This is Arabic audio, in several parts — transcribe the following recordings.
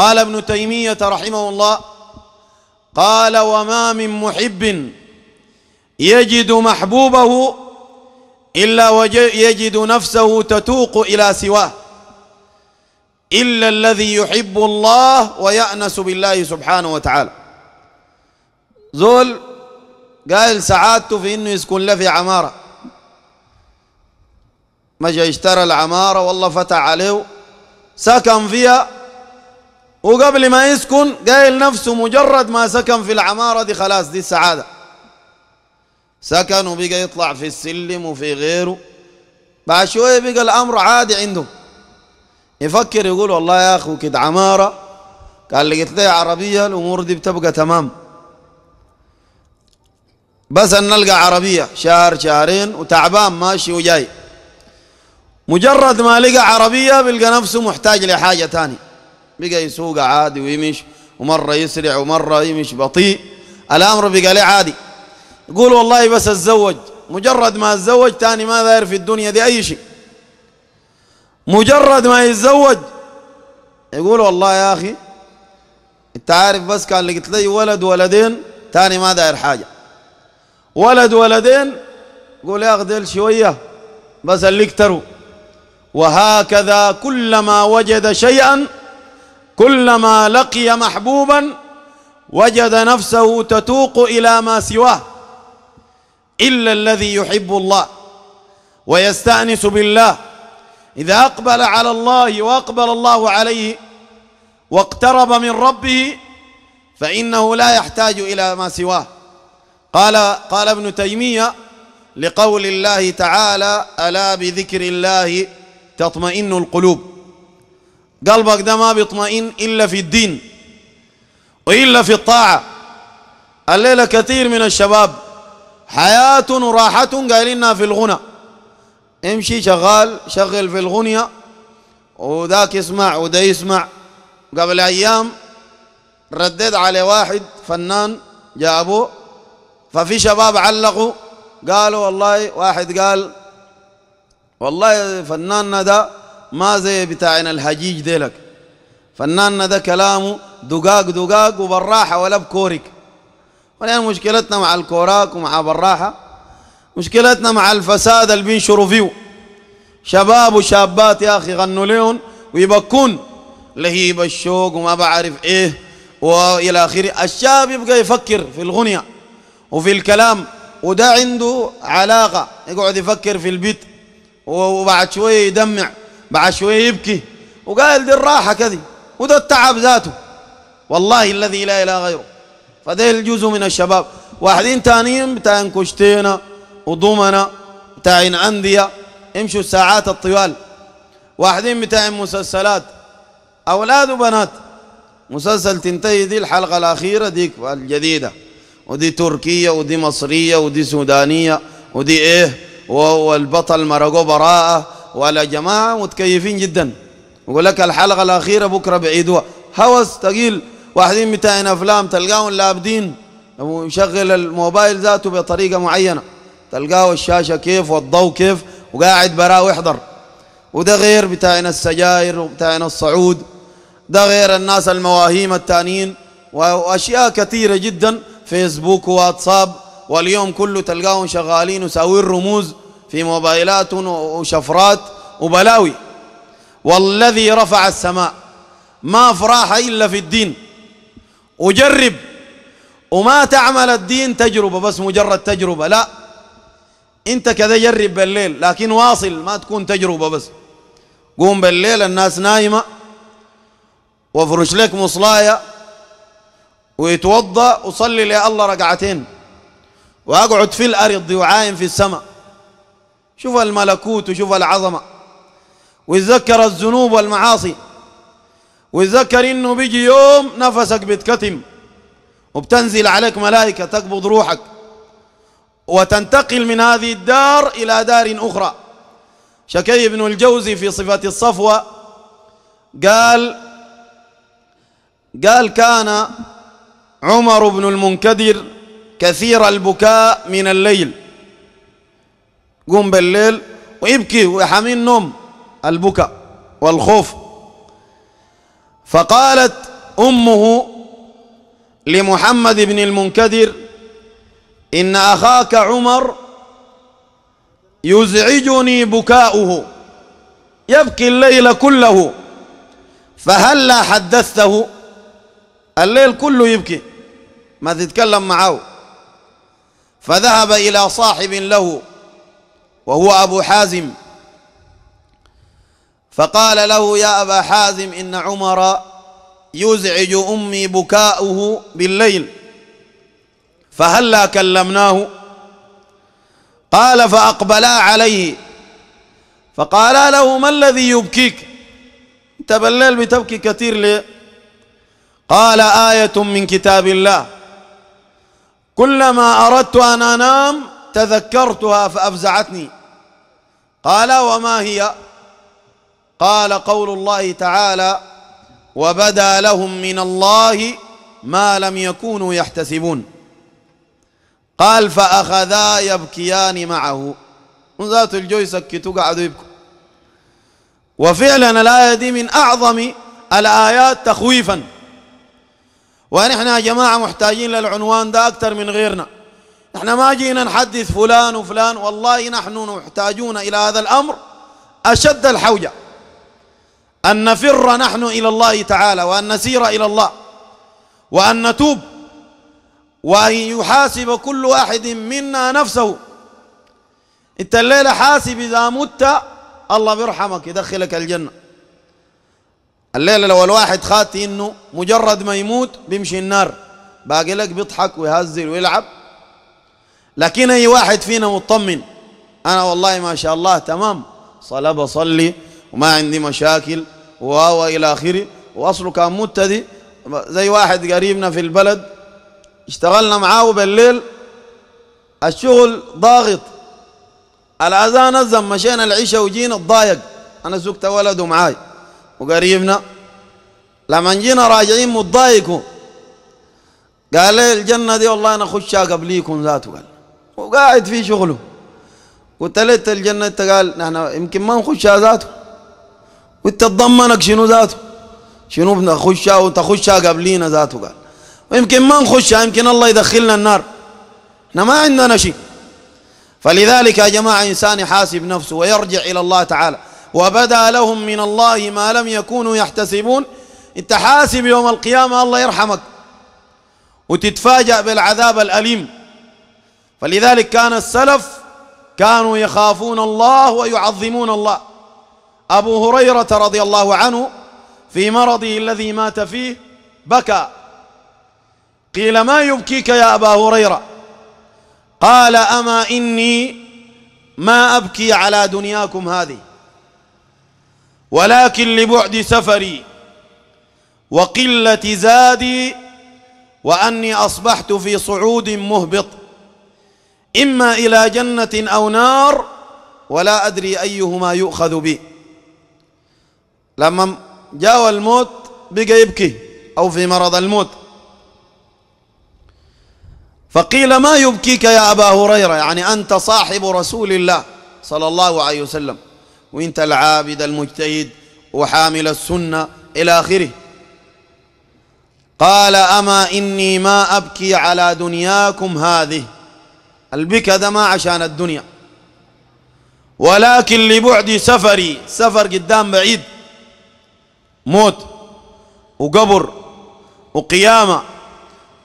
قال ابن تيمية رحمه الله قال وما من محب يجد محبوبه إلا يجد نفسه تتوق إلى سواه إلا الذي يحب الله ويأنس بالله سبحانه وتعالى زول قال سعادته في إنه يسكن له في عمارة مجا اشترى العمارة والله فتح عليه سكن فيها وقبل ما يسكن قايل نفسه مجرد ما سكن في العمارة دي خلاص دي السعادة سكن وبقى يطلع في السلم وفي غيره بعد شوية بقى الأمر عادي عنده يفكر يقول والله يا أخو كده عمارة قال لي قلت لي عربية الأمور دي بتبقى تمام بس أن نلقى عربية شهر شهرين وتعبان ماشي وجاي مجرد ما لقى عربية بلقى نفسه محتاج لحاجة ثانيه بقى يسوق عادي ويمشي ومرة يسرع ومرة يمشي بطيء الأمر بقى له عادي يقول والله بس اتزوج مجرد ما اتزوج تاني ما داير في الدنيا دي أي شيء مجرد ما يتزوج يقول والله يا أخي أنت عارف بس كان لقيت لي ولد ولدين تاني ما داير حاجة ولد ولدين يقول يا أخي شوية بس اللي اكتروا وهكذا كلما وجد شيئا كلما لقي محبوبا وجد نفسه تتوق إلى ما سواه إلا الذي يحب الله ويستأنس بالله إذا أقبل على الله وأقبل الله عليه واقترب من ربه فإنه لا يحتاج إلى ما سواه قال قال ابن تيمية لقول الله تعالى ألا بذكر الله تطمئن القلوب قلبك ده ما بيطمئن إلا في الدين وإلا في الطاعة الليلة كثير من الشباب حياة وراحة قايلينها في الغنى امشي شغال شغل في الغنية وذاك يسمع وده يسمع قبل أيام ردد على واحد فنان جابوه ففي شباب علقوا قالوا والله واحد قال والله فناننا ده ما زي بتاعنا الحجيج ديلك فناننا ده كلامه دقاق دقاق وبراحة ولا بكورك ولأن مشكلتنا مع الكوراك ومع براحة مشكلتنا مع الفساد اللي بينشروا فيه شباب وشابات يا أخي غنوا لهم ويبكون لهيب الشوق وما بعرف إيه وإلى آخره الشاب يبقى يفكر في الغنية وفي الكلام وده عنده علاقة يقعد يفكر في البيت وبعد شوية يدمع بعد شويه يبكي وقال دي الراحه كذي وده التعب ذاته والله الذي لا اله غيره فده الجزء من الشباب واحدين تانيين بتاعين كشتينا وضمنا بتاعين انديه يمشوا الساعات الطوال واحدين بتاعين مسلسلات اولاد وبنات مسلسل تنتهي دي الحلقه الاخيره ديك الجديده ودي تركيه ودي مصريه ودي سودانيه ودي ايه وهو البطل مرقو براءه ولا جماعة متكيفين جدا يقول لك الحلقة الأخيرة بكرة بعيدوها هوس ثقيل واحدين متاعين أفلام تلقاهم لابدين ومشغل الموبايل ذاته بطريقة معينة تلقاه الشاشة كيف والضوء كيف وقاعد براه ويحضر وده غير بتاعنا السجاير وبتاعنا الصعود ده غير الناس المواهيم التانيين وأشياء كثيرة جدا فيسبوك وواتساب واليوم كله تلقاهم شغالين وساوين رموز في موبايلات وشفرات وبلاوي والذي رفع السماء ما فراح إلا في الدين وجرب وما تعمل الدين تجربة بس مجرد تجربة لا انت كذا جرب بالليل لكن واصل ما تكون تجربة بس قوم بالليل الناس نايمة وافرش لك مصلاية ويتوضأ وصلي لي الله ركعتين واقعد في الارض وعاين في السماء شوف الملكوت وشوف العظمة ويتذكر الذنوب والمعاصي ويتذكر انه بيجي يوم نفسك بيتكتم وبتنزل عليك ملائكة تقبض روحك وتنتقل من هذه الدار إلى دار أخرى شكي بن الجوزي في صفة الصفوة قال قال كان عمر بن المنكدر كثير البكاء من الليل قوم بالليل ويبكي ويحمين النوم البكاء والخوف فقالت أمه لمحمد بن المنكدر إن أخاك عمر يزعجني بكاؤه يبكي الليل كله فهلا حدثته الليل كله يبكي ما تتكلم معه فذهب إلى صاحب له وهو أبو حازم فقال له يا أبا حازم إن عمر يزعج أمي بكاؤه بالليل فهلا كلمناه قال فأقبلا عليه فقالا له ما الذي يبكيك انت بالليل بتبكي كثير ليه قال آية من كتاب الله كلما أردت أن أنام تذكرتها فأفزعتني قال وما هي قال قول الله تعالى وبدا لهم من الله ما لم يكونوا يحتسبون قال فأخذا يبكيان معه ذات الجو يسكتوا قعدوا يبكوا وفعلا الآية دي من أعظم الآيات تخويفا ونحن يا جماعة محتاجين للعنوان ده أكثر من غيرنا نحن ما جينا نحدث فلان وفلان والله نحن محتاجون إلى هذا الأمر أشد الحوجة أن نفر نحن إلى الله تعالى وأن نسير إلى الله وأن نتوب وأن يحاسب كل واحد منا نفسه أنت الليلة حاسب إذا مت الله بيرحمك يدخلك الجنة الليلة لو الواحد خاتي إنه مجرد ما يموت بيمشي النار باقي لك بيضحك ويهزل ويلعب لكن أي واحد فينا مطمن أنا والله ما شاء الله تمام صلاة بصلي وما عندي مشاكل و إلى آخره وأصله كان متدي زي واحد قريبنا في البلد اشتغلنا معاه بالليل الشغل ضاغط الأذان أذن مشينا العشاء وجينا اتضايق أنا سكت ولده معاي وقريبنا لما جينا راجعين متضايقوا قال لي الجنة دي والله أنا أخشها قبليكم ذاته قال وقاعد في شغله وتلت الجنة قال نحن يمكن ما نخشها ذاته وانت تضمنك شنو ذاته شنو بنخشها وتخشها قبلينا ذاته قال ويمكن ما نخشها يمكن الله يدخلنا النار احنا ما عندنا شيء فلذلك يا جماعة إنسان يحاسب نفسه ويرجع إلى الله تعالى وبدا لهم من الله ما لم يكونوا يحتسبون انت حاسب يوم القيامة الله يرحمك وتتفاجأ بالعذاب الأليم فلذلك كان السلف كانوا يخافون الله ويعظمون الله أبو هريرة رضي الله عنه في مرضه الذي مات فيه بكى قيل ما يبكيك يا أبا هريرة قال أما إني ما أبكي على دنياكم هذه ولكن لبعد سفري وقلة زادي وأني أصبحت في صعود مهبط إما إلى جنة أو نار ولا أدري أيهما يؤخذ بي لما جاء الموت بقى يبكي أو في مرض الموت فقيل ما يبكيك يا أبا هريرة يعني أنت صاحب رسول الله صلى الله عليه وسلم وانت العابد المجتهد وحامل السنة إلى آخره قال أما إني ما أبكي على دنياكم هذه البكا ده ما عشان الدنيا ولكن لبعد سفري سفر قدام بعيد موت وقبر وقيامة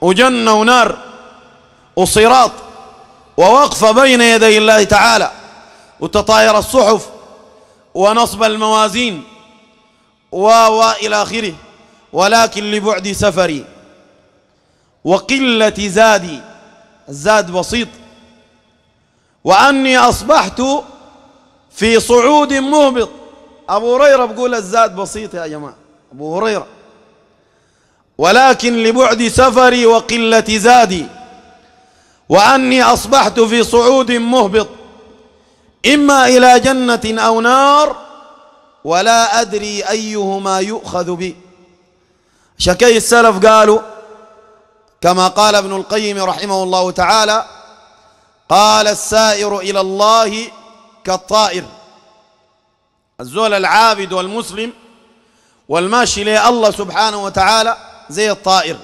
وجنة ونار وصراط ووقف بين يدي الله تعالى وتطاير الصحف ونصب الموازين و إلى آخره ولكن لبعد سفري وقلة زادي الزاد بسيط وأني أصبحت في صعود مهبط أبو هريرة بقول الزاد بسيط يا جماعة أبو هريرة ولكن لبعد سفري وقلة زادي وأني أصبحت في صعود مهبط إما إلى جنة أو نار ولا أدري أيهما يؤخذ بي شكي السلف قالوا كما قال ابن القيم رحمه الله تعالى قال السائر إلى الله كالطائر الزول العابد والمسلم والماشي لي الله سبحانه وتعالى زي الطائر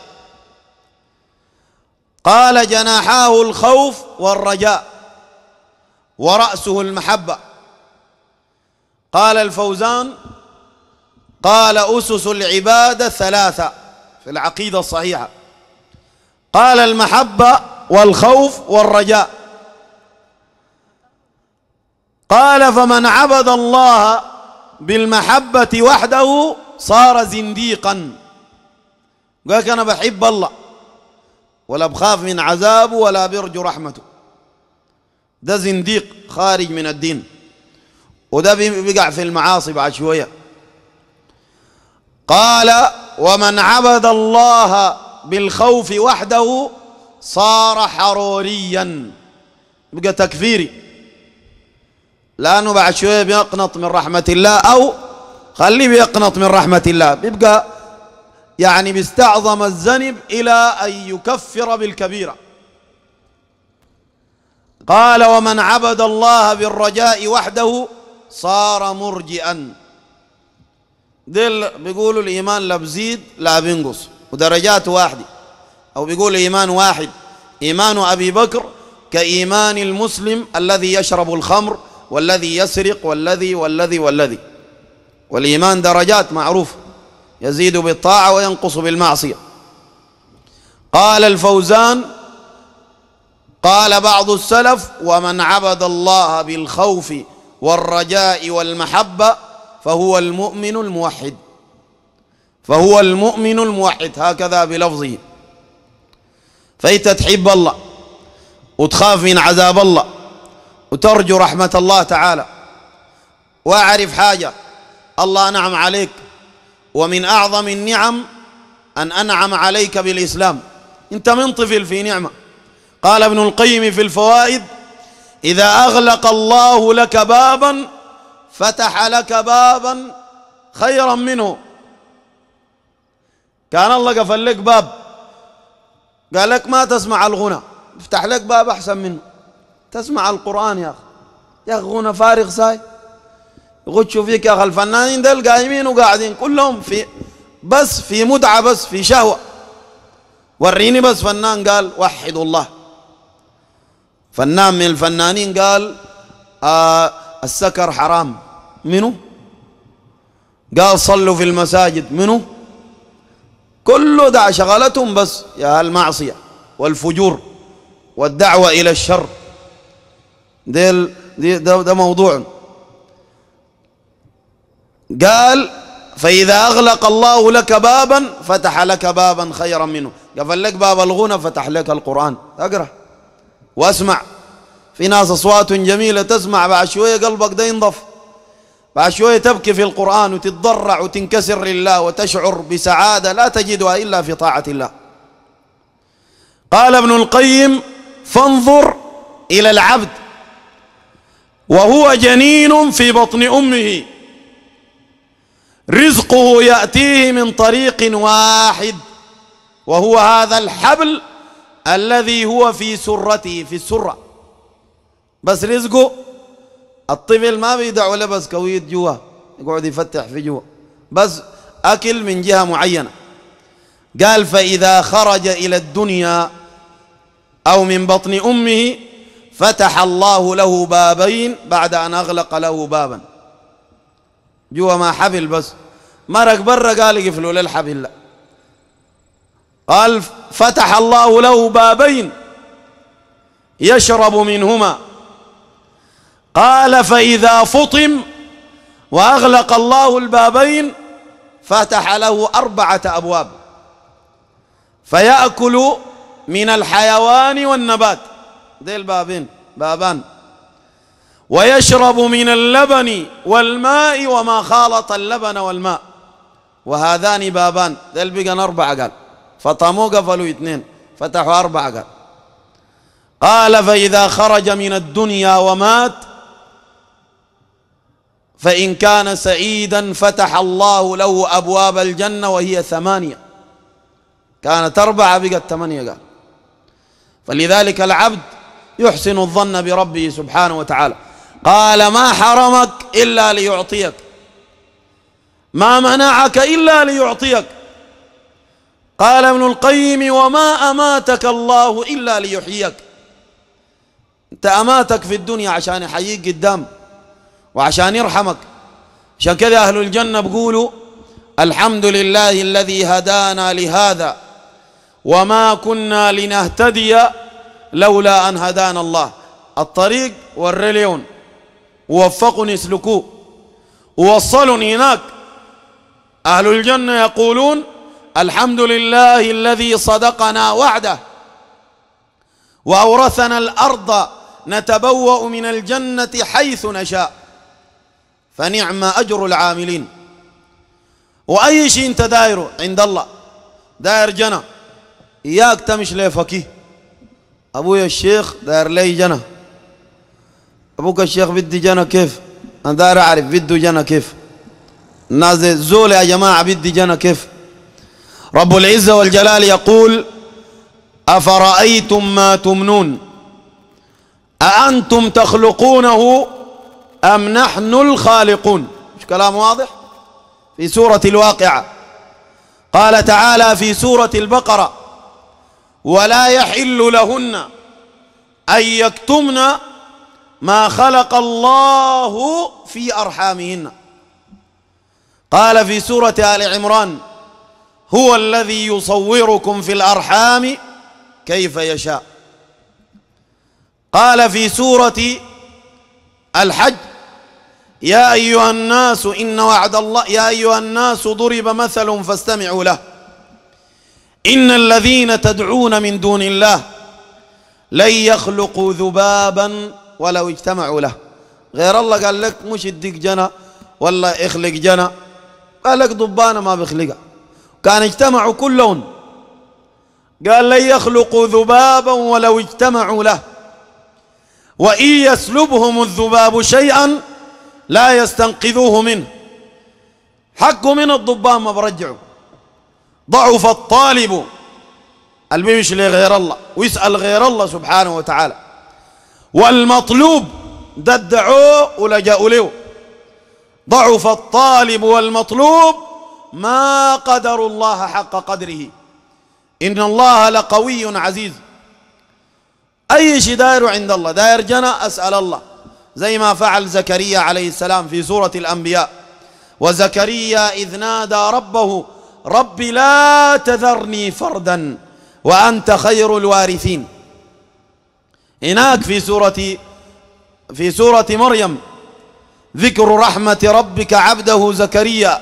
قال جناحاه الخوف والرجاء ورأسه المحبة قال الفوزان قال أسس العبادة ثلاثة في العقيدة الصحيحة قال المحبة والخوف والرجاء قال فمن عبد الله بالمحبة وحده صار زنديقا قال أنا بحب الله ولا بخاف من عذابه ولا برجو رحمته ده زنديق خارج من الدين وده بيقع في المعاصي بعد شوية قال ومن عبد الله بالخوف وحده صار حروريا بقى تكفيري لأنه بعد شوية بيقنط من رحمة الله أو خليه بيقنط من رحمة الله بيبقى يعني بيستعظم الذنب إلى أن يكفر بالكبيرة قال ومن عبد الله بالرجاء وحده صار مرجئا دل بيقولوا الإيمان لا بزيد لا بينقص ودرجات واحدة أو بيقول إيمان واحد إيمان أبي بكر كإيمان المسلم الذي يشرب الخمر والذي يسرق والذي والذي والذي والإيمان درجات معروفة يزيد بالطاعة وينقص بالمعصية قال الفوزان قال بعض السلف ومن عبد الله بالخوف والرجاء والمحبة فهو المؤمن الموحد فهو المؤمن الموحد هكذا بلفظه فأنت تحب الله وتخاف من عذاب الله وترجو رحمة الله تعالى وأعرف حاجة الله نعم عليك ومن أعظم النعم أن أنعم عليك بالإسلام أنت من طفل في نعمة قال ابن القيم في الفوائد إذا أغلق الله لك بابا فتح لك بابا خيرا منه كان الله قفل لك باب قال لك ما تسمع الغنى افتح لك باب أحسن منه تسمع القرآن يا أخي يا أخي فارغ ساي يغشوا فيك يا أخي الفنانين دول قايمين وقاعدين كلهم في بس في متعة بس في شهوة وريني بس فنان قال وحدوا الله فنان من الفنانين قال آه السكر حرام منو قال صلوا في المساجد منو كله دع شغلتهم بس يا المعصية والفجور والدعوة إلى الشر ده, ده, ده موضوع قال فإذا أغلق الله لك بابا فتح لك بابا خيرا منه قفل لك باب الغنى فتح لك القرآن أقرأ واسمع في ناس أصوات جميلة تسمع بعد شوية قلبك ده ينضف بعد شوية تبكي في القرآن وتتضرع وتنكسر لله وتشعر بسعادة لا تجدها إلا في طاعة الله قال ابن القيم فانظر إلى العبد وهو جنين في بطن أمه رزقه يأتيه من طريق واحد وهو هذا الحبل الذي هو في سرته في السرة بس رزقه الطفل ما بيدعو لبس كويت جوا يقعد يفتح في جوا بس أكل من جهة معينة قال فإذا خرج إلى الدنيا أو من بطن أمه فتح الله له بابين بعد أن أغلق له بابا جوا ما حفل بس مرق برا قال قفلوا للحفل لا قال فتح الله له بابين يشرب منهما قال فإذا فطم وأغلق الله البابين فتح له أربعة أبواب فيأكل من الحيوان والنبات ذي البابين بابان ويشرب من اللبن والماء وما خالط اللبن والماء وهذان بابان ذي البقن أربعة قال فطموا قفلوا اثنين فتحوا أربعة قال قال فإذا خرج من الدنيا ومات فإن كان سعيدا فتح الله له أبواب الجنة وهي ثمانية كانت أربعة بقت ثمانية قال فلذلك العبد يحسن الظن بربه سبحانه وتعالى قال ما حرمك إلا ليعطيك ما منعك إلا ليعطيك قال ابن القيم وما أماتك الله إلا ليحييك أنت أماتك في الدنيا عشان يحييك قدام وعشان يرحمك عشان كذا أهل الجنة بيقولوا الحمد لله الذي هدانا لهذا وما كنا لنهتدي لولا أن هدانا الله الطريق والريليون ووفقني اسلكوه ووصلني هناك أهل الجنة يقولون الحمد لله الذي صدقنا وعده وأورثنا الأرض نتبوأ من الجنة حيث نشاء فنعم أجر العاملين وأي شيء أنت دايره عند الله داير جنة إياك تمشي لفكيه أبويا الشيخ داير لي جنة أبوك الشيخ بدي جنة كيف أنا داير أعرف بدو جنة كيف الناس زول يا جماعة بدي جنة كيف رب العزة والجلال يقول أفرأيتم ما تمنون أأنتم تخلقونه أم نحن الخالقون مش كلام واضح في سورة الواقعة قال تعالى في سورة البقرة ولا يحل لهن أن يكتمن ما خلق الله في أرحامهن قال في سورة آل عمران هو الذي يصوركم في الأرحام كيف يشاء قال في سورة الحج يا أيها الناس إن وعد الله يا أيها الناس ضرب مثل فاستمعوا له إن الذين تدعون من دون الله لن يخلقوا ذبابا ولو اجتمعوا له غير الله قال لك مش اديك جنى والله اخلق جنى قال لك ضبانة ما بيخلقها كان اجتمعوا كلهم قال لن يخلقوا ذبابا ولو اجتمعوا له وإن يسلبهم الذباب شيئا لا يستنقذوه منه حقه من الضبان ما برجعوا ضعف الطالب اللي لغير الله ويسأل غير الله سبحانه وتعالى والمطلوب ده ادعوه ولجأوا له ضعف الطالب والمطلوب ما قدر الله حق قدره إن الله لقوي عزيز أي شيء داير عند الله داير جنى أسأل الله زي ما فعل زكريا عليه السلام في سورة الأنبياء وزكريا إذ نادى ربه رب لا تذرني فردا وأنت خير الوارثين هناك في سورة في سورة مريم ذكر رحمة ربك عبده زكريا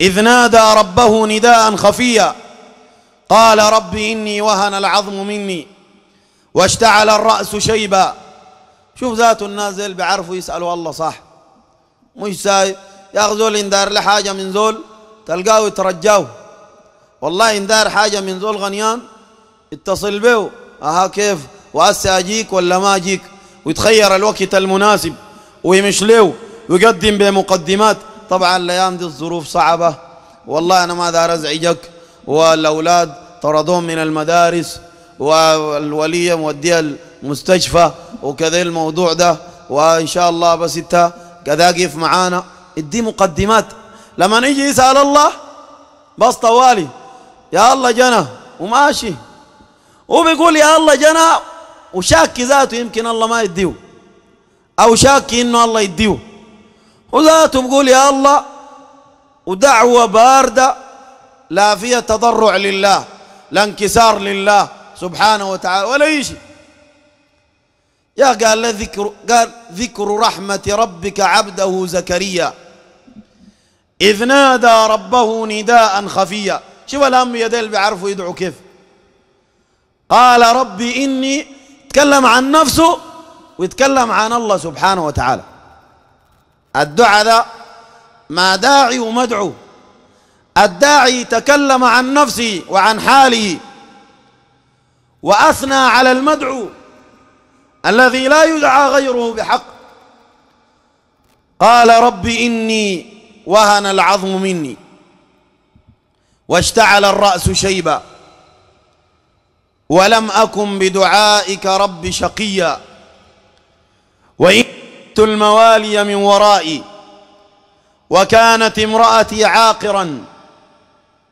إذ نادى ربه نداء خفيا قال رب إني وهن العظم مني واشتعل الرأس شيبا شوف ذات النازل بيعرفوا يسألوا الله صح مش ساي ياخذوا لي ندار لحاجة من زول تلقاه يترجاه والله إن دار حاجة من ذو الغنيان اتصل به أها كيف وأسا أجيك ولا ما أجيك ويتخير الوقت المناسب ويمش له ويقدم بمقدمات طبعا الأيام دي الظروف صعبة والله أنا ما دار أزعجك والأولاد طردهم من المدارس والولية موديها المستشفى وكذا الموضوع ده وإن شاء الله بس أنت كذا قف معانا ادي مقدمات لما نيجي يسأل الله بس طوالي يا الله جنى وماشي وبيقول يا الله جنى وشاك ذاته يمكن الله ما يديه أو شاك إنه الله يديه وذاته بقول يا الله ودعوة باردة لا فيها تضرع لله لا انكسار لله سبحانه وتعالى ولا أي شيء يا قال ذكر قال ذكر رحمة ربك عبده زكريا إذ نادى ربه نداء خفيا شوف الأنبياء يدل بيعرفوا يدعوا كيف قال ربي إني تكلم عن نفسه ويتكلم عن الله سبحانه وتعالى الدعاء ذا ما داعي ومدعو الداعي تكلم عن نفسه وعن حاله وأثنى على المدعو الذي لا يدعى غيره بحق قال ربي إني وهن العظم مني واشتعل الرأس شيبا ولم أكن بدعائك رب شقيا وإن الموالي من ورائي وكانت امرأتي عاقرا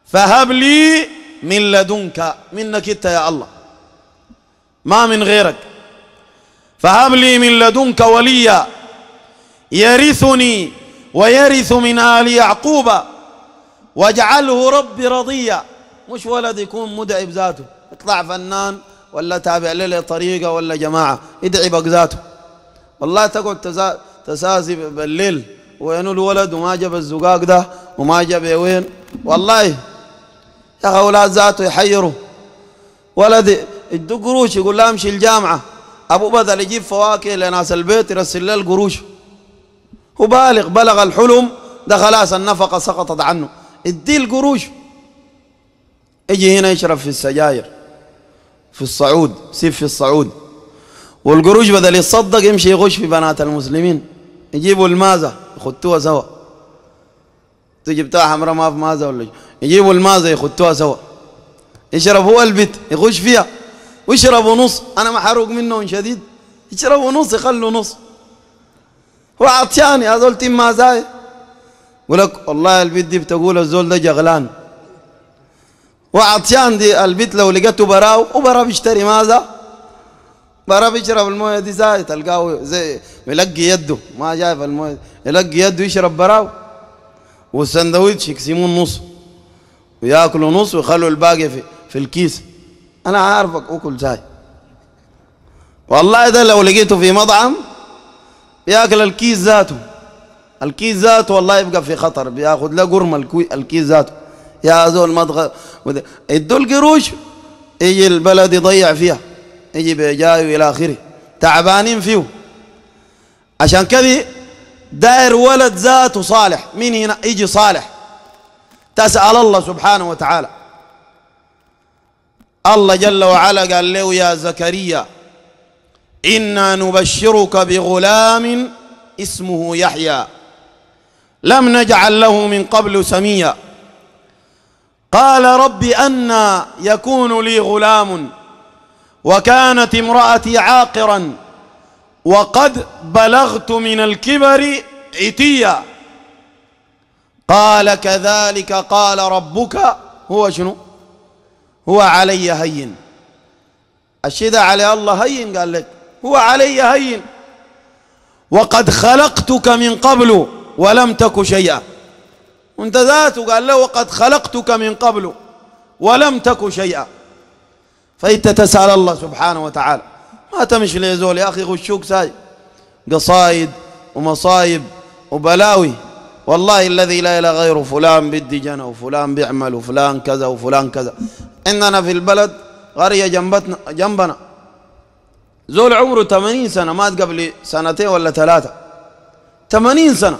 فهب لي من لدنك منك انت يا الله ما من غيرك فهب لي من لدنك وليا يرثني ويرث من آل يعقوب واجعله ربي رضيا مش ولد يكون مدعي بذاته يطلع فنان ولا تابع له طريقة ولا جماعة يدعي بذاته والله تقعد تساسي بالليل وين الولد وما جاب الزقاق ده وما جاب وين والله يا أخي أولاد ذاته يحيروا ولد يدو قروش يقول لا امشي الجامعة أبو بدل يجيب فواكه لناس البيت يرسل له القروش وبالغ بلغ الحلم ده خلاص النفقة سقطت عنه ادي القروش اجي هنا يشرب في السجاير في الصعود سيب في الصعود والقروش بدل يتصدق يمشي يغش في بنات المسلمين يجيبوا المازة يخطوها سوا تجبتها حمراء ما في مازة ولا يجيبوا المازة يخطوها سوا يشرب هو البيت يغش فيها ويشربوا نص انا محروق منهم شديد يشربوا نص يخلوا نص وعطشان يا زول ما زاي يقول لك والله البيت دي بتقول الزول ده جغلان وعطشان دي البيت لو لقيته براو وبرا بيشتري ماذا برا بيشرب المويه دي زاي تلقاه زي يلقي يده ما شايف المويه يلقي يده يشرب براو والسندويتش يقسموه النص وياكلوا نص ويخلوا الباقي في, في الكيس انا عارفك اكل زاي والله ده لو لقيته في مطعم بياكل الكيس ذاته الكيس ذاته والله يبقى في خطر بياخذ له قرمه الكيس ذاته يا زول ما ادوا القروش يجي البلد يضيع فيها يجي بجاي الى اخره تعبانين فيه عشان كذي داير ولد ذاته صالح مين هنا يجي صالح تسأل الله سبحانه وتعالى الله جل وعلا قال له يا زكريا إنا نبشرك بغلام اسمه يحيى لم نجعل له من قبل سميا قال رب أنا يكون لي غلام وكانت امرأتي عاقرا وقد بلغت من الكبر عتيا قال كذلك قال ربك هو شنو هو علي هين الشدة على الله هين قال لك هو علي هين وقد خلقتك من قبل ولم تك شيئا انت ذاته قال له وقد خلقتك من قبل ولم تك شيئا فانت تسال الله سبحانه وتعالى ما تمشي لزول يا اخي غشوك ساي قصايد ومصايب وبلاوي والله الذي لا اله غيره فلان بدي جنى وفلان بيعمل وفلان كذا وفلان كذا عندنا في البلد قريه جنبتنا جنبنا زول عمره 80 سنة مات قبل سنتين ولا ثلاثة 80 سنة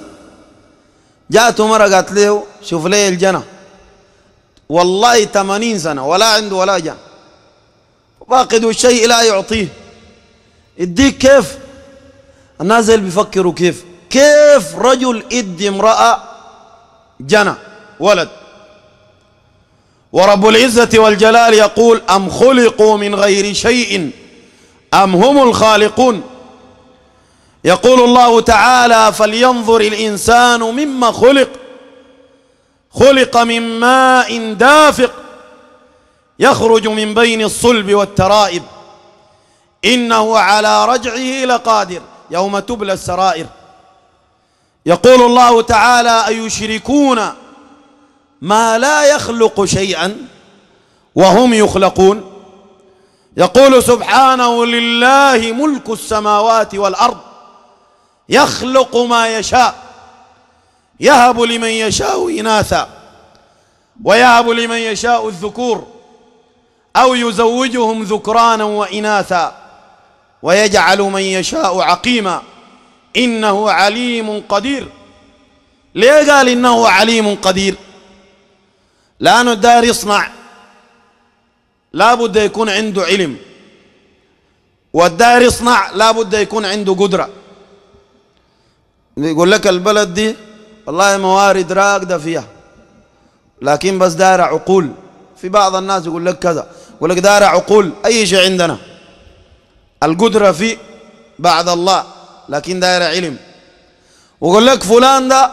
جاته مرة قالت له شوف لي الجنة والله 80 سنة ولا عنده ولا جنة فاقد الشيء لا يعطيه اديك كيف الناس اللي بيفكروا كيف كيف رجل ادي امرأة جنى ولد ورب العزة والجلال يقول أم خلقوا من غير شيء أم هم الخالقون يقول الله تعالى فلينظر الإنسان مما خلق خلق من ماء دافق يخرج من بين الصلب والترائب إنه على رجعه لقادر يوم تبلى السرائر يقول الله تعالى أيشركون ما لا يخلق شيئا وهم يخلقون يقول سبحانه لله ملك السماوات والارض يخلق ما يشاء يهب لمن يشاء اناثا ويهب لمن يشاء الذكور او يزوجهم ذكرانا واناثا ويجعل من يشاء عقيما انه عليم قدير ليه قال انه عليم قدير لانه دار يصنع لا بد يكون عنده علم والدار يصنع لا بد يكون عنده قدرة يقول لك البلد دي والله موارد راكده فيها لكن بس دار عقول في بعض الناس يقول لك كذا يقول لك دار عقول أي شيء عندنا القدرة في بعد الله لكن دار علم ويقول لك فلان ده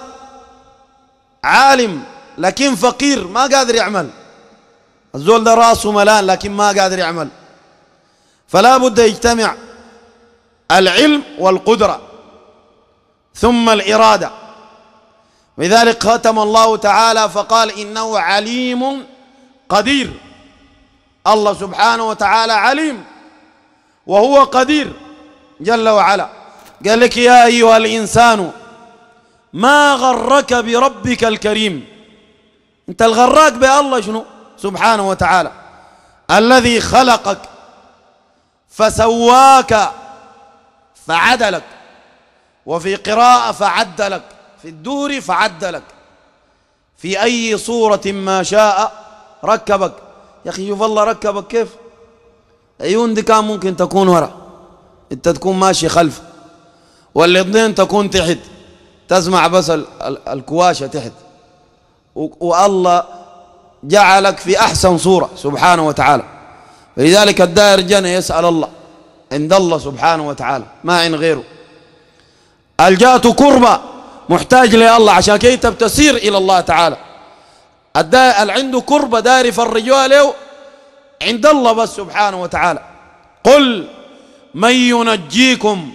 عالم لكن فقير ما قادر يعمل الزول ده راسه ملان لكن ما قادر يعمل فلا بد يجتمع العلم والقدرة ثم الإرادة لذلك ختم الله تعالى فقال إنه عليم قدير الله سبحانه وتعالى عليم وهو قدير جل وعلا قال لك يا أيها الإنسان ما غرك بربك الكريم أنت الغراك بالله شنو سبحانه وتعالى الذي خلقك فسواك فعدلك وفي قراءة فعدلك في الدور فعدلك في أي صورة ما شاء ركبك يا أخي شوف الله ركبك كيف عيون دي كان ممكن تكون ورا أنت تكون ماشي خلف والاثنين تكون تحت تسمع بس الكواشة تحت والله جعلك في أحسن صورة سبحانه وتعالى فلذلك الدائر جنة يسأل الله عند الله سبحانه وتعالى ما إن غيره الجات كربة محتاج الله عشان كي تبتسير إلى الله تعالى اللي عنده كربة داير يفرجوها له عند الله بس سبحانه وتعالى قل من ينجيكم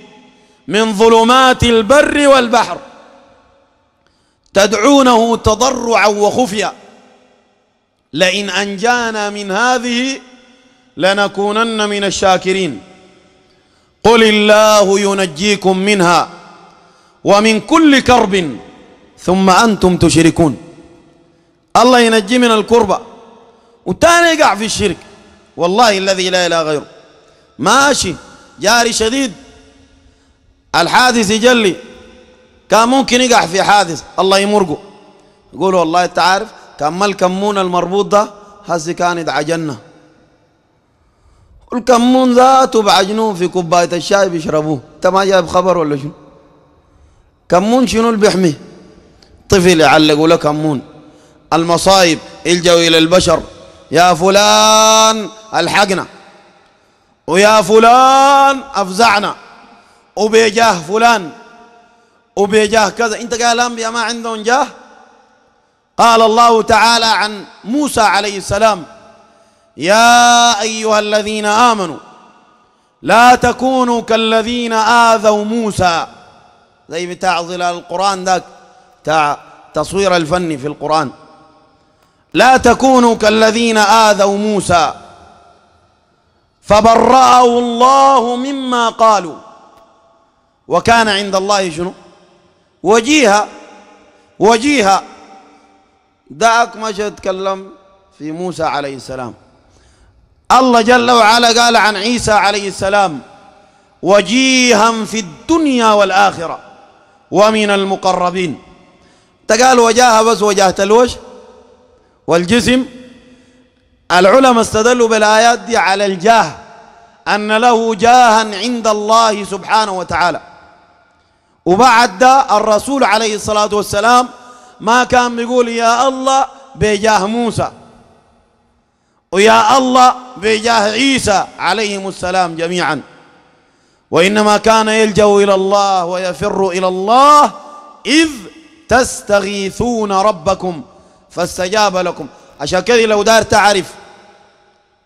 من ظلمات البر والبحر تدعونه تضرعا وخفيا لئن أنجانا من هذه لنكونن من الشاكرين قل الله ينجيكم منها ومن كل كرب ثم أنتم تشركون الله ينجي من الكربة وتاني يقع في الشرك والله الذي لا إله غيره ماشي جاري شديد الحادث يجلي كان ممكن يقع في حادث الله يمرقه يقول والله انت عارف كما الكمون المربوط ده هسي كانت عجنة الكمون ذاته بعجنوه في كوباية الشاي بيشربوه انت ما جايب خبر ولا شنو كمون شنو اللي بيحميه طفل يعلقوا له كمون المصايب الجوا الى البشر يا فلان الحقنا ويا فلان افزعنا وبيجاه فلان وبيجاه كذا انت قال الانبياء ما عندهم جاه قال الله تعالى عن موسى عليه السلام يا أيها الذين آمنوا لا تكونوا كالذين آذوا موسى زي بتاع ظلال القرآن ذاك بتاع تصوير الفني في القرآن لا تكونوا كالذين آذوا موسى فبرأه الله مما قالوا وكان عند الله شنو وجيها وجيها دعك ما تكلم في موسى عليه السلام الله جل وعلا قال عن عيسى عليه السلام وجيها في الدنيا والآخرة ومن المقربين تقال وجاهه بس وجاهة الوجه والجسم العلماء استدلوا بالآيات دي على الجاه أن له جاها عند الله سبحانه وتعالى وبعد الرسول عليه الصلاة والسلام ما كان بيقول يا الله بجاه موسى ويا الله بجاه عيسى عليهم السلام جميعا وإنما كان يلجأ إلى الله ويفر إلى الله إذ تستغيثون ربكم فاستجاب لكم عشان كذا لو دار تعرف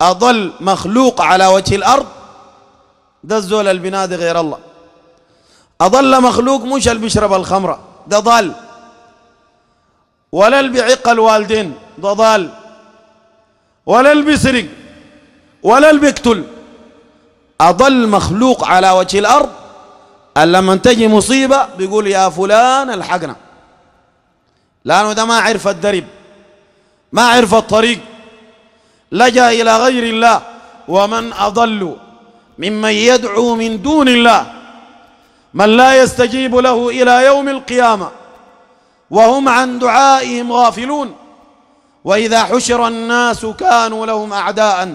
أضل مخلوق على وجه الأرض ده الزول البنادي غير الله أضل مخلوق مش اللي بيشرب الخمرة ده ضال ولا اللي بيعق الوالدين ده ضال ولا اللي بيسرق ولا اللي بيقتل أضل مخلوق على وجه الأرض ألا لما تجي مصيبة بيقول يا فلان الحقنا لأنه ده ما عرف الدرب ما عرف الطريق لجأ إلى غير الله ومن أضل ممن يدعو من دون الله من لا يستجيب له إلى يوم القيامة وهم عن دعائهم غافلون وإذا حشر الناس كانوا لهم أعداء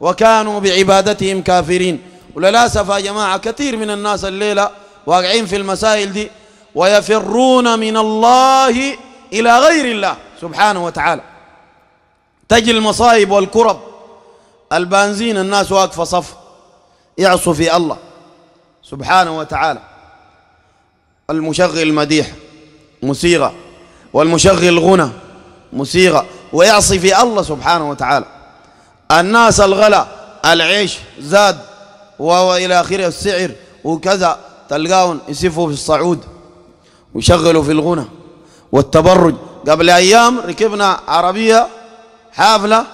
وكانوا بعبادتهم كافرين وللأسف يا جماعة كثير من الناس الليلة واقعين في المسائل دي ويفرون من الله إلى غير الله سبحانه وتعالى تجي المصائب والكرب البنزين الناس واقفة صف يعصوا في الله سبحانه وتعالى المشغل المديح موسيقى والمشغل الغنى موسيقى ويعصي في الله سبحانه وتعالى الناس الغلا العيش زاد وإلى آخره السعر وكذا تلقاهم يسفوا في الصعود ويشغلوا في الغنى والتبرج قبل أيام ركبنا عربية حافلة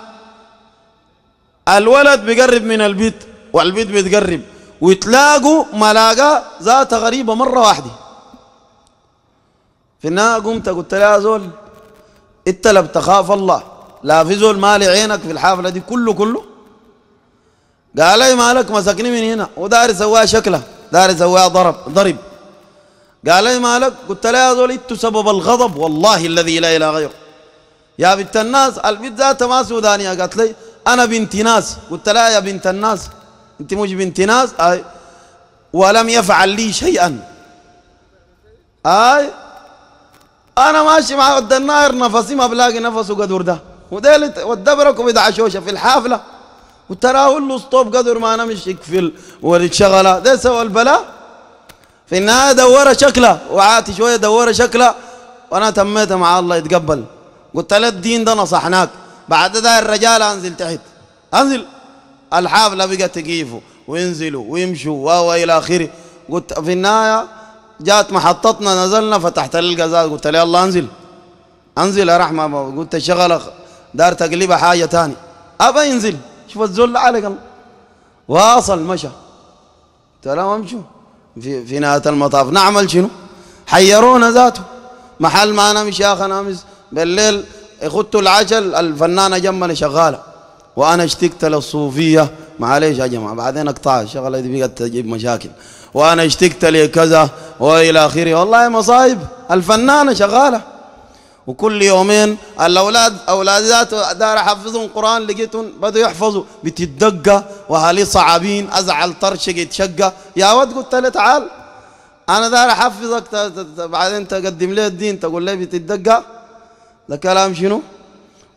الولد بيقرب من البيت والبيت بيتقرب ويتلاقوا ملاقة ذات غريبة مرة واحدة في النهاية قمت قلت لها زول انت لا بتخاف الله لا في زول مالي عينك في الحافلة دي كله كله قال لي مالك مسكني من هنا وداري سواها شكله داري سواها ضرب ضرب قال لي مالك قلت لها يا زول انت سبب الغضب والله الذي لا اله غيره يا بنت الناس البيت ذات ما سودانية قالت لي انا بنت ناس قلت لها يا بنت الناس انت مش بنت ناس اي ولم يفعل لي شيئا اي انا ماشي مع ود الناير نفسي ما بلاقي نفسه قدر ده وديل ودبرك بدع شوشه في الحافله وتراه له ستوب قدر ما انا مش يكفل في شغله ده سوى البلاء في النهايه دوره شكله وعاتي شويه دوره شكله وانا تميت مع الله يتقبل قلت له الدين ده نصحناك بعد ده الرجال انزل تحت انزل الحافله بقت تقيفوا وينزلوا ويمشوا و الى اخره قلت في النهايه جات محطتنا نزلنا فتحت القزاز قلت لي الله انزل انزل يا رحمه قلت شغلك دار تقلبها حاجه تاني ابا ينزل شوف الزول عليك الله واصل مشى قلت له امشوا في, في نهايه المطاف نعمل شنو؟ حيرونا ذاته محل ما انا مش يا اخي انا بالليل خدت العجل الفنانه جنبنا شغاله وانا اشتقت للصوفيه معليش يا جماعه بعدين اقطع الشغله دي بقت تجيب مشاكل وأنا اشتقت لكذا وإلى آخره والله مصايب الفنانة شغالة وكل يومين الأولاد أولاد ذاته دار أحفظهم قرآن لقيتهم بدوا يحفظوا بتدقى وهالي صعبين أزعل طرشق يتشقى يا ود قلت له تعال أنا دار أحفظك بعدين تقدم لي الدين تقول لي بتدقى ده كلام شنو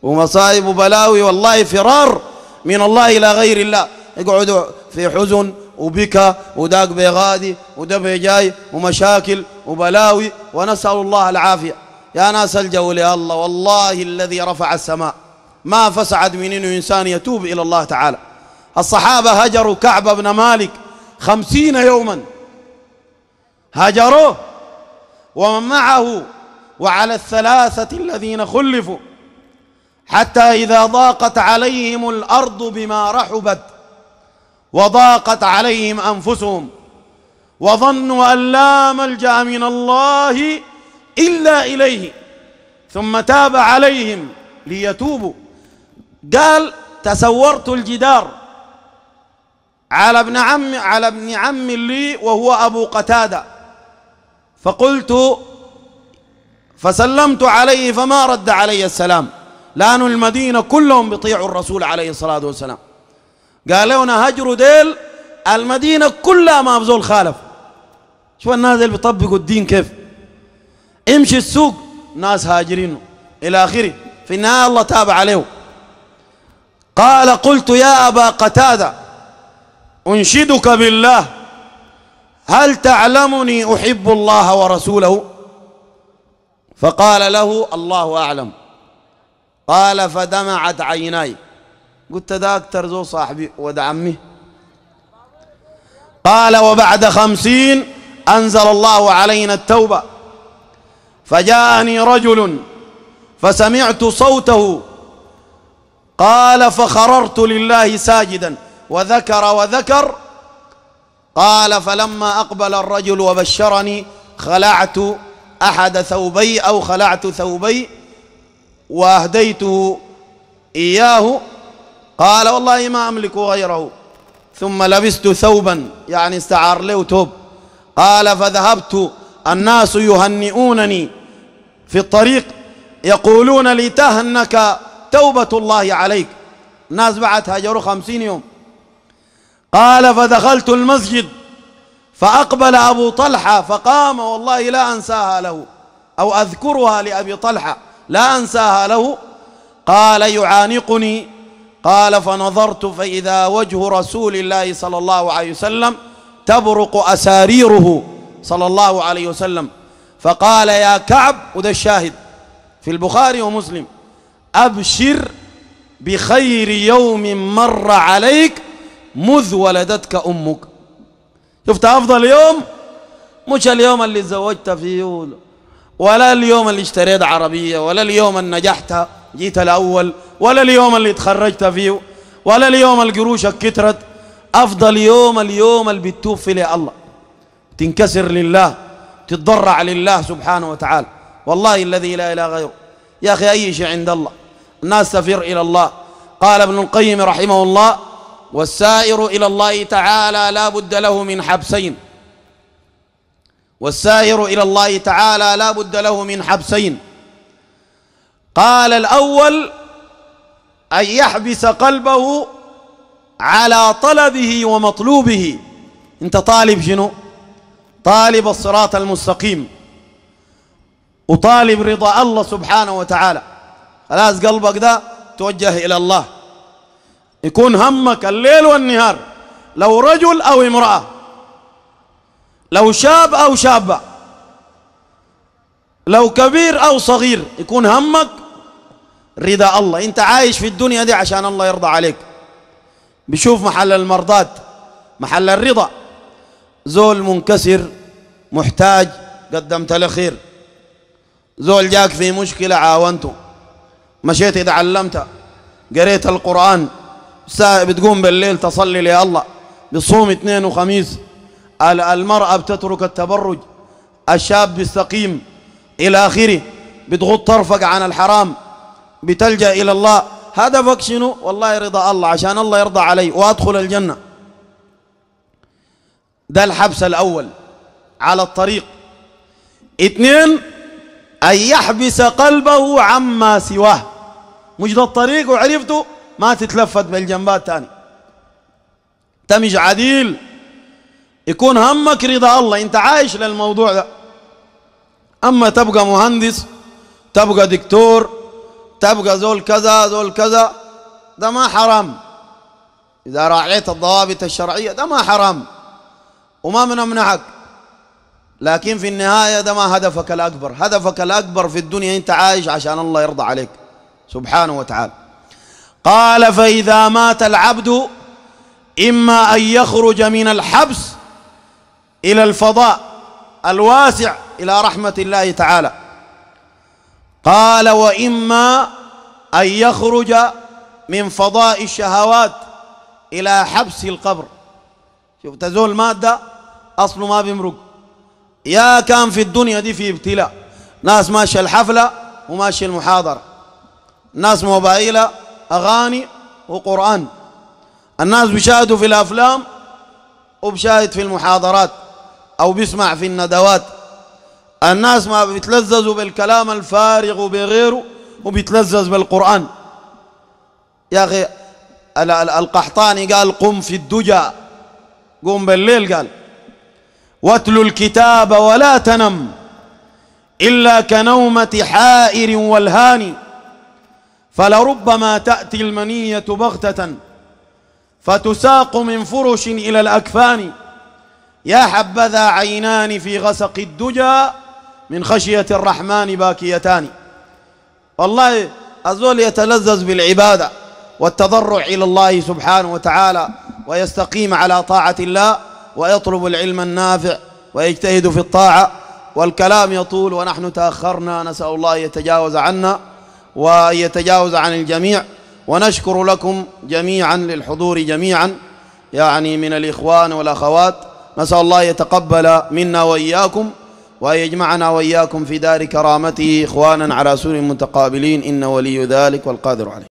ومصايب وبلاوي والله فرار من الله إلى غير الله يقعدوا في حزن وبكى وداق بيغادي وده بيجاي ومشاكل وبلاوي ونسأل الله العافية يا ناس الجو يا الله والله الذي رفع السماء ما فسعد من إنه إنسان يتوب إلى الله تعالى الصحابة هجروا كعب بن مالك خمسين يوما هجروه ومن معه وعلى الثلاثة الذين خلفوا حتى إذا ضاقت عليهم الأرض بما رحبت وضاقت عليهم أنفسهم وظنوا أن لا ملجأ من الله إلا إليه ثم تاب عليهم ليتوبوا قال تسورت الجدار على ابن عم على ابن عم لي وهو أبو قتادة فقلت فسلمت عليه فما رد علي السلام لأن المدينة كلهم بيطيعوا الرسول عليه الصلاة والسلام قال له انا هجروا ديل المدينه كلها ما بزول خالف شوف الناس اللي بيطبقوا الدين كيف امشي السوق ناس هاجرين الى اخره في النهايه الله تاب عليه قال قلت يا ابا قتاده انشدك بالله هل تعلمني احب الله ورسوله فقال له الله اعلم قال فدمعت عيناي قلت ذاك ترزو صاحبي ود عمي قال وبعد خمسين أنزل الله علينا التوبة فجاءني رجل فسمعت صوته قال فخررت لله ساجدا وذكر وذكر قال فلما أقبل الرجل وبشرني خلعت أحد ثوبي أو خلعت ثوبي وأهديته إياه قال والله ما أملك غيره ثم لبست ثوبا يعني استعار له ثوب قال فذهبت الناس يهنئونني في الطريق يقولون لي تهنك توبة الله عليك الناس بعد هاجروا خمسين يوم قال فدخلت المسجد فأقبل أبو طلحة فقام والله لا أنساها له أو أذكرها لأبي طلحة لا أنساها له قال يعانقني قال فنظرت فإذا وجه رسول الله صلى الله عليه وسلم تبرق أساريره صلى الله عليه وسلم فقال يا كعب وده الشاهد في البخاري ومسلم أبشر بخير يوم مر عليك مذ ولدتك أمك شفت أفضل يوم مش اليوم اللي تزوجت فيه ولا اليوم اللي اشتريت عربية ولا اليوم اللي نجحت جيت الأول ولا اليوم اللي تخرجت فيه ولا اليوم القروشك كترت أفضل يوم اليوم اللي بتوب فيه الله تنكسر لله تتضرع لله سبحانه وتعالى والله الذي لا إله غيره يا أخي أي شيء عند الله الناس تفر إلى الله قال ابن القيم رحمه الله والسائر إلى الله تعالى لا بد له من حبسين والسائر إلى الله تعالى لا بد له من حبسين قال الأول أن يحبس قلبه على طلبه ومطلوبه أنت طالب شنو طالب الصراط المستقيم وطالب رضا الله سبحانه وتعالى خلاص قلبك ده توجه إلى الله يكون همك الليل والنهار لو رجل أو امرأة لو شاب أو شابة لو كبير أو صغير يكون همك رضا الله انت عايش في الدنيا دي عشان الله يرضى عليك بشوف محل المرضات محل الرضا زول منكسر محتاج قدمت له خير زول جاك في مشكلة عاونته مشيت إذا علمت قريت القرآن بتقوم بالليل تصلي لي الله بتصوم اثنين وخميس المرأة بتترك التبرج الشاب بيستقيم إلى آخره بتغض طرفك عن الحرام بتلجأ إلى الله هدفك شنو والله رضا الله عشان الله يرضى علي وأدخل الجنة ده الحبس الأول على الطريق اثنين أن يحبس قلبه عما سواه مش ده الطريق وعرفته ما تتلفت بالجنبات تاني تمج عديل يكون همك رضا الله انت عايش للموضوع ده اما تبقى مهندس تبقى دكتور تبقى زول كذا زول كذا ده ما حرام إذا راعيت الضوابط الشرعية ده ما حرام وما بنمنعك لكن في النهاية ده ما هدفك الأكبر هدفك الأكبر في الدنيا أنت عايش عشان الله يرضى عليك سبحانه وتعالى قال فإذا مات العبد إما أن يخرج من الحبس إلى الفضاء الواسع إلى رحمة الله تعالى قال وإما أن يخرج من فضاء الشهوات إلى حبس القبر شوف تزول مادة أصله ما بيمرق يا كان في الدنيا دي في ابتلاء ناس ماشي الحفلة وماشي المحاضرة ناس موبايلة أغاني وقرآن الناس بيشاهدوا في الأفلام وبشاهد في المحاضرات أو بيسمع في الندوات الناس ما بيتلذذوا بالكلام الفارغ وبغيره وبيتلذذ بالقرآن يا أخي القحطاني قال قم في الدجى قم بالليل قال واتلوا الكتاب ولا تنم إلا كنومة حائر والهان فلربما تأتي المنية بغتة فتساق من فرش إلى الأكفان يا حبذا عينان في غسق الدجى من خشية الرحمن باكيتان والله الزول يتلذذ بالعبادة والتضرع إلى الله سبحانه وتعالى ويستقيم على طاعة الله ويطلب العلم النافع ويجتهد في الطاعة والكلام يطول ونحن تأخرنا نسأل الله يتجاوز عنا ويتجاوز عن الجميع ونشكر لكم جميعا للحضور جميعا يعني من الإخوان والأخوات نسأل الله يتقبل منا وإياكم وأن يجمعنا وإياكم في دار كرامته إخوانا على سور متقابلين إن ولي ذلك والقادر عليه